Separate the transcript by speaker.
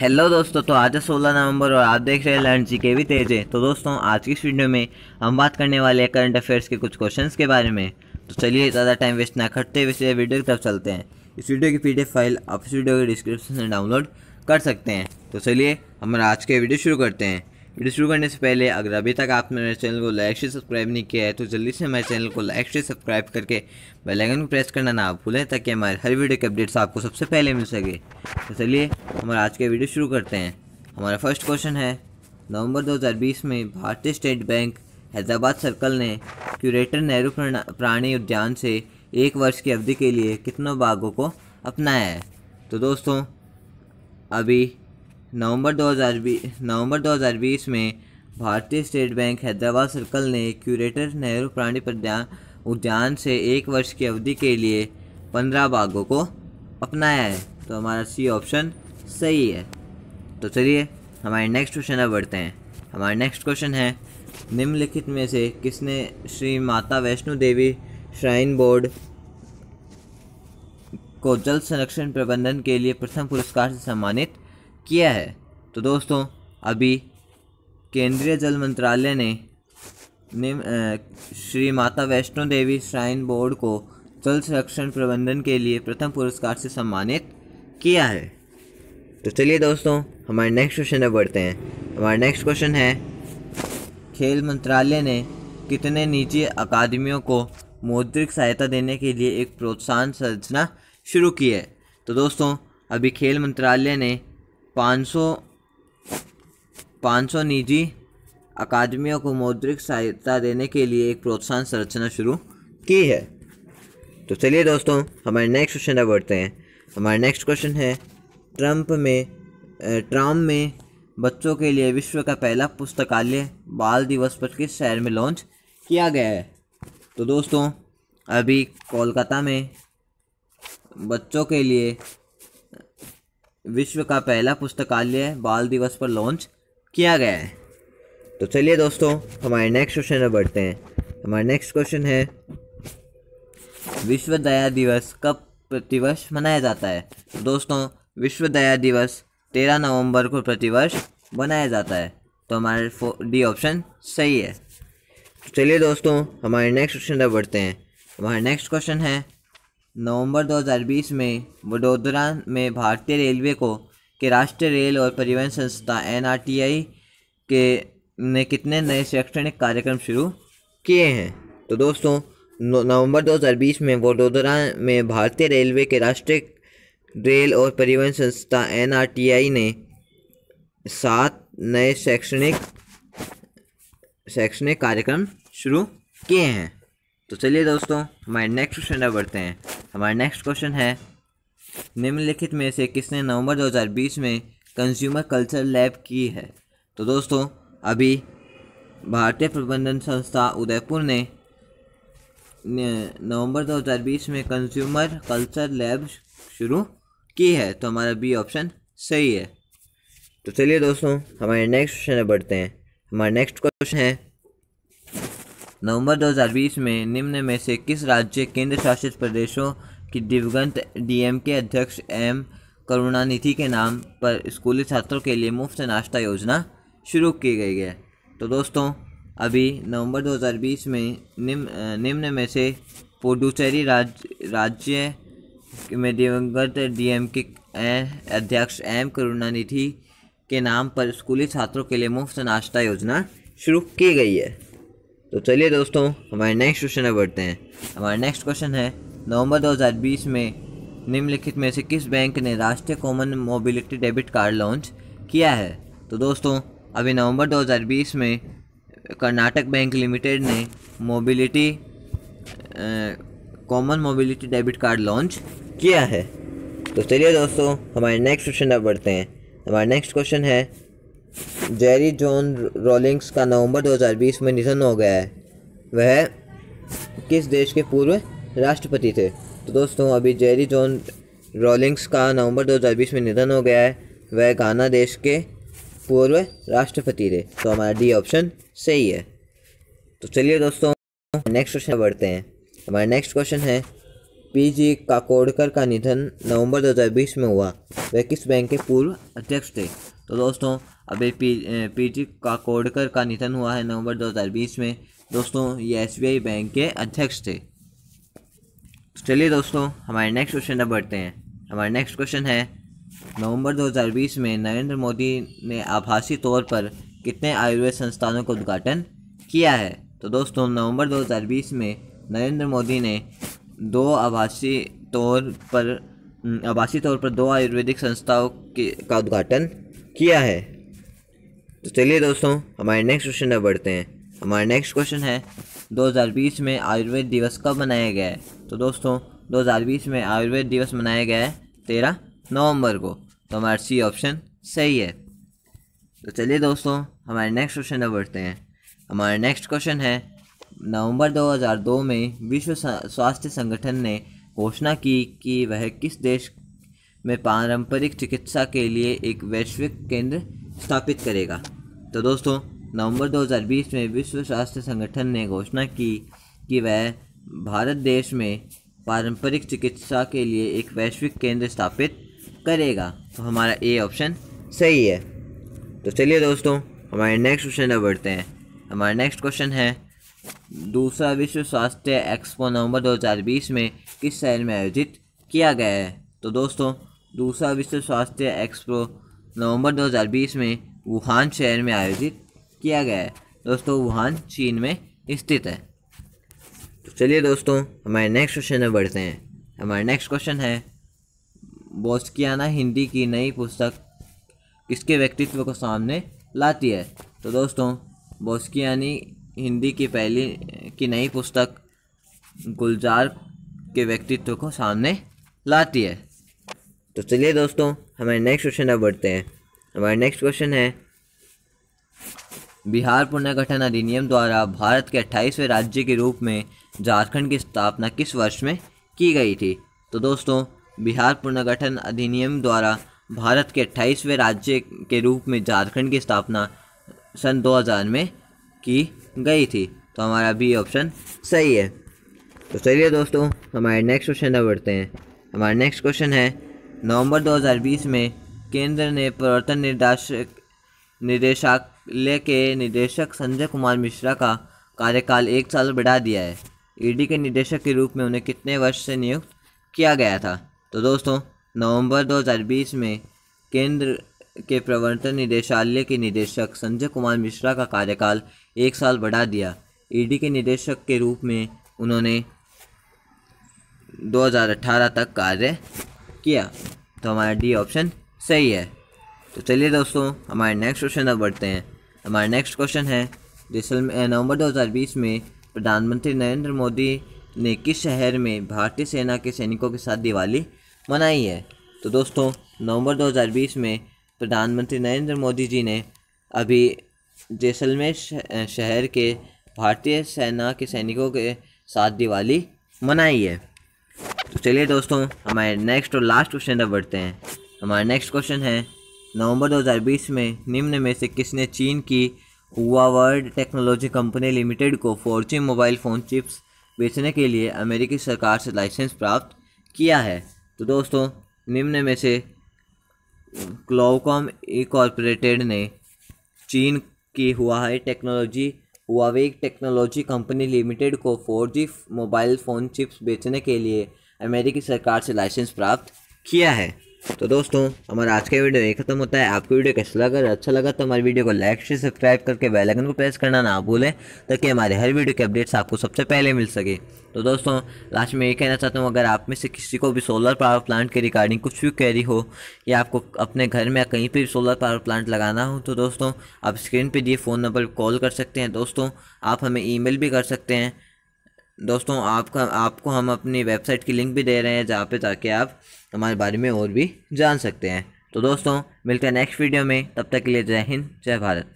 Speaker 1: hello दोस्तों तो आज है सोलह नवंबर और आप देख रहे हैं लर्न जी के भी है तो दोस्तों आज की इस वीडियो में हम बात करने वाले हैं करंट अफेयर्स के कुछ क्वेश्चंस के बारे में तो चलिए ज़्यादा टाइम वेस्ट ना करते हुए इसे वीडियो की तरफ चलते हैं इस वीडियो की पीडीएफ फाइल आप इस वीडियो के डिस्क्रिप्शन से डाउनलोड कर सकते हैं तो चलिए हमारा आज के वीडियो शुरू करते हैं वीडियो शुरू करने से पहले अगर अभी तक आपने मेरे चैनल को लाइक से सब्सक्राइब नहीं किया है तो जल्दी से हमारे चैनल को लाइक से सब्सक्राइब करके बेल आइकन को प्रेस करना ना भूलें ताकि हमारे हर वीडियो के अपडेट्स आपको सबसे पहले मिल सके तो चलिए हमारा आज का वीडियो शुरू करते हैं हमारा फर्स्ट क्वेश्चन है नवंबर 2020 में भारतीय स्टेट बैंक हैदराबाद सर्कल ने क्यूरेटर नेहरू प्राणी उद्यान से एक वर्ष की अवधि के लिए कितनों बाघों को अपनाया है तो दोस्तों अभी नवंबर 2020 नवंबर 2020 में भारतीय स्टेट बैंक हैदराबाद सर्कल ने क्यूरेटर नेहरू प्राणी प्रद्या उद्यान से एक वर्ष की अवधि के लिए पंद्रह बागों को अपनाया है तो हमारा सी ऑप्शन सही है तो चलिए हमारे नेक्स्ट क्वेश्चन अब बढ़ते हैं हमारा नेक्स्ट क्वेश्चन है निम्नलिखित में से किसने श्री माता वैष्णो देवी श्राइन बोर्ड को जल संरक्षण प्रबंधन के लिए प्रथम पुरस्कार से सम्मानित किया है तो दोस्तों अभी केंद्रीय जल मंत्रालय ने निम श्री माता वैष्णो देवी श्राइन बोर्ड को जल संरक्षण प्रबंधन के लिए प्रथम पुरस्कार से सम्मानित किया है तो चलिए दोस्तों हमारे नेक्स्ट क्वेश्चन में बढ़ते हैं हमारा नेक्स्ट क्वेश्चन है खेल मंत्रालय ने कितने निजी अकादमियों को मौद्रिक सहायता देने के लिए एक प्रोत्साहन संरचना शुरू की है तो दोस्तों अभी खेल मंत्रालय ने पाँच सौ पाँच सौ निजी अकादमियों को मौद्रिक सहायता देने के लिए एक प्रोत्साहन संरचना शुरू की है तो चलिए दोस्तों हमारे नेक्स्ट क्वेश्चन पर बढ़ते हैं हमारा नेक्स्ट क्वेश्चन है ट्रंप में ट्राम में बच्चों के लिए विश्व का पहला पुस्तकालय बाल दिवस पर किस शहर में लॉन्च किया गया है तो दोस्तों अभी कोलकाता में बच्चों के लिए विश्व का पहला पुस्तकालय बाल दिवस पर लॉन्च किया गया है तो चलिए दोस्तों हमारे नेक्स्ट क्वेश्चन में बढ़ते हैं हमारा नेक्स्ट क्वेश्चन है विश्व दया दिवस कब प्रतिवर्ष मनाया जाता है दोस्तों विश्व दया दिवस तेरह नवंबर को प्रतिवर्ष मनाया जाता है तो हमारे डी ऑप्शन सही है तो चलिए दोस्तों हमारे नेक्स्ट क्वेश्चन पर बढ़ते हैं हमारा नेक्स्ट क्वेश्चन है नवंबर 2020 में वडोदरा में भारतीय रेलवे को के राष्ट्रीय रेल और परिवहन संस्था एन के ने कितने नए शैक्षणिक कार्यक्रम शुरू किए हैं तो दोस्तों नवंबर 2020 में वडोदरा में भारतीय रेलवे के राष्ट्रीय रेल और परिवहन संस्था एन ने सात नए शैक्षणिक शैक्षणिक कार्यक्रम शुरू किए हैं तो चलिए दोस्तों हमारे नेक्स्ट क्वेश्चन अब बढ़ते हैं हमारा नेक्स्ट क्वेश्चन है निम्नलिखित में से किसने नवंबर 2020 में कंज्यूमर कल्चर लैब की है तो दोस्तों अभी भारतीय प्रबंधन संस्था उदयपुर ने नवंबर 2020 में कंज्यूमर कल्चर लैब शुरू की है तो हमारा बी ऑप्शन सही है तो चलिए दोस्तों हमारे नेक्स्ट क्वेश्चन बढ़ते हैं हमारा नेक्स्ट क्वेश्चन है नवंबर 2020 में निम्न में से किस राज्य केंद्र शासित प्रदेशों की दिवंगत डीएमके अध्यक्ष एम करुणानिधि के नाम पर स्कूली छात्रों के लिए मुफ्त नाश्ता योजना शुरू की गई है तो दोस्तों अभी नवंबर 2020 में निम्न निम्न में से पुडुचेरी राज्य राज्य में दिवंगत डीएमके अध्यक्ष एम करुणानिधि के नाम पर स्कूली छात्रों के लिए मुफ्त नाश्ता योजना शुरू की गई है तो चलिए दोस्तों हमारे नेक्स्ट क्वेश्चन पर बढ़ते हैं हमारा नेक्स्ट क्वेश्चन है नवंबर 2020 में निम्नलिखित में से किस बैंक ने राष्ट्रीय common mobility debit card launch किया है तो दोस्तों अभी नवंबर 2020 में कर्नाटक बैंक लिमिटेड ने mobility common mobility debit card launch किया है तो चलिए दोस्तों हमारे नेक्स्ट क्वेश्चन पर बढ़ते हैं हमारा नेक्स्ट क्वेश्चन है जेरी जॉन रोलिंग्स का नवंबर 2020 में निधन हो गया है वह किस देश के पूर्व राष्ट्रपति थे तो दोस्तों अभी जेरी जॉन रोलिंग्स का नवंबर 2020 में निधन हो गया है वह गाना देश के पूर्व राष्ट्रपति थे तो हमारा डी ऑप्शन सही है तो चलिए दोस्तों नेक्स्ट क्वेश्चन बढ़ते हैं हमारा नेक्स्ट क्वेश्चन है पीजी काकोडकर का निधन नवंबर 2020 में हुआ वे किस बैंक के पूर्व अध्यक्ष थे तो दोस्तों अभी पी पीजी काकोडकर का निधन हुआ है नवंबर 2020 में दोस्तों ये एसबीआई बैंक के अध्यक्ष थे चलिए दोस्तों हमारे नेक्स्ट क्वेश्चन पर बढ़ते हैं हमारा नेक्स्ट क्वेश्चन है नवंबर 2020 में नरेंद्र मोदी ने आभासी तौर पर कितने आयुर्वेद संस्थानों का उद्घाटन किया है तो दोस्तों नवंबर 2020 में नरेंद्र मोदी ने दो आवासी तौर पर हम्म, आवासीय तौर पर दो आयुर्वेदिक संस्थाओं के का उद्घाटन किया है तो चलिए दोस्तों हमारे नेक्स्ट क्वेश्चन में बढ़ते हैं हमारा नेक्स्ट क्वेश्चन है 2020 में आयुर्वेद दिवस कब मनाया गया है तो दोस्तों 2020 में आयुर्वेद दिवस मनाया गया है तेरह नवंबर को तो हमारा सी ऑप्शन सही है तो चलिए दोस्तों हमारे नेक्स्ट क्वेश्चन में बढ़ते हैं हमारा नेक्स्ट क्वेश्चन है नवंबर 2002 में विश्व स्वास्थ्य संगठन ने घोषणा की कि वह किस देश में पारंपरिक चिकित्सा के लिए एक वैश्विक केंद्र स्थापित करेगा तो दोस्तों नवंबर 2020 में विश्व स्वास्थ्य संगठन ने घोषणा की कि वह भारत देश में पारंपरिक चिकित्सा के लिए एक वैश्विक केंद्र स्थापित करेगा तो हमारा ए ऑप्शन सही है तो चलिए दोस्तों हमारे नेक्स्ट क्वेश्चन पर बढ़ते हैं हमारा नेक्स्ट क्वेश्चन है दूसरा विश्व स्वास्थ्य एक्सपो नवंबर 2020 में किस शहर में आयोजित किया गया है तो दोस्तों दूसरा विश्व स्वास्थ्य एक्सपो नवंबर 2020 में वुहान शहर में आयोजित किया गया है दोस्तों वुहान चीन में स्थित है तो चलिए दोस्तों हमारे नेक्स्ट क्वेश्चन में बढ़ते हैं हमारा नेक्स्ट क्वेश्चन है बोस्कियाना हिंदी की नई पुस्तक किसके व्यक्तित्व को सामने लाती है तो दोस्तों बोस्कियानी हिंदी की पहली की नई पुस्तक गुलजार के व्यक्तित्व को सामने लाती है तो चलिए दोस्तों हमारे नेक्स्ट क्वेश्चन अब बढ़ते हैं हमारा नेक्स्ट क्वेश्चन है बिहार पुनर्गठन अधिनियम द्वारा भारत के अट्ठाईसवें राज्य के रूप में झारखंड की स्थापना किस वर्ष में की गई थी तो दोस्तों बिहार पुनर्गठन अधिनियम द्वारा भारत के अट्ठाईसवें राज्य के रूप में झारखंड की स्थापना सन 2000 में की गई थी तो हमारा बी ऑप्शन सही है तो चलिए दोस्तों हमारे नेक्स्ट क्वेश्चन पर बढ़ते हैं हमारा नेक्स्ट क्वेश्चन है नवंबर 2020 में केंद्र ने प्रवर्तन निर्देशक निदेशालय के निदेशक संजय कुमार मिश्रा का कार्यकाल एक साल बढ़ा दिया है ईडी e के निदेशक के रूप में उन्हें कितने वर्ष से नियुक्त किया गया था तो दोस्तों नवंबर 2020 में केंद्र के प्रवर्तन निदेशालय के निदेशक संजय कुमार मिश्रा का कार्यकाल एक साल बढ़ा दिया ईडी के निदेशक के रूप में उन्होंने 2018 तक कार्य किया तो हमारा डी ऑप्शन सही है तो चलिए दोस्तों हमारे नेक्स्ट क्वेश्चन अब बढ़ते हैं हमारा नेक्स्ट क्वेश्चन है जैसलमेर नवंबर 2020 में प्रधानमंत्री नरेंद्र मोदी ने किस शहर में भारतीय सेना के सैनिकों के साथ दिवाली मनाई है तो दोस्तों नवंबर 2020 में प्रधानमंत्री नरेंद्र मोदी जी ने अभी जैसलमेर शहर के भारतीय सेना के सैनिकों के साथ दिवाली मनाई है तो चलिए दोस्तों हमारे नेक्स्ट और लास्ट क्वेश्चन अब बढ़ते हैं हमारा नेक्स्ट क्वेश्चन है नवंबर 2020 में निम्न में से किसने चीन की हुआ वर्ल्ड टेक्नोलॉजी कंपनी लिमिटेड को फोर मोबाइल फ़ोन चिप्स बेचने के लिए अमेरिकी सरकार से लाइसेंस प्राप्त किया है तो दोस्तों निम्न में से ग्लोकॉम इकॉर्पोरेटेड ने चीन की Huawei technology Huawei technology company limited को जी मोबाइल फ़ोन चिप्स बेचने के लिए अमेरिकी सरकार से लाइसेंस प्राप्त किया है तो दोस्तों हमारा आज का वीडियो यही खत्म होता है आपको वीडियो कैसा लगा अगर अच्छा लगा तो हमारे वीडियो को लाइक शेयर सब्सक्राइब करके बेल आइकन को प्रेस करना ना भूलें ताकि हमारे हर वीडियो के अपडेट्स आपको सबसे पहले मिल सके तो दोस्तों लास्ट में ये कहना चाहता हूँ अगर आप में से किसी को भी सोलर पावर प्लांट के रिगार्डिंग कुछ भी क्वेरी हो या आपको अपने घर में कहीं पर सोलर पावर प्लांट लगाना हो तो दोस्तों आप स्क्रीन पर दिए फ़ोन नंबर कॉल कर सकते हैं दोस्तों आप हमें मेल भी कर सकते हैं दोस्तों आपका आपको हम अपनी वेबसाइट की लिंक भी दे रहे हैं जहाँ पे जाके आप हमारे बारे में और भी जान सकते हैं तो दोस्तों मिलते हैं नेक्स्ट वीडियो में तब तक के लिए जय हिंद जय भारत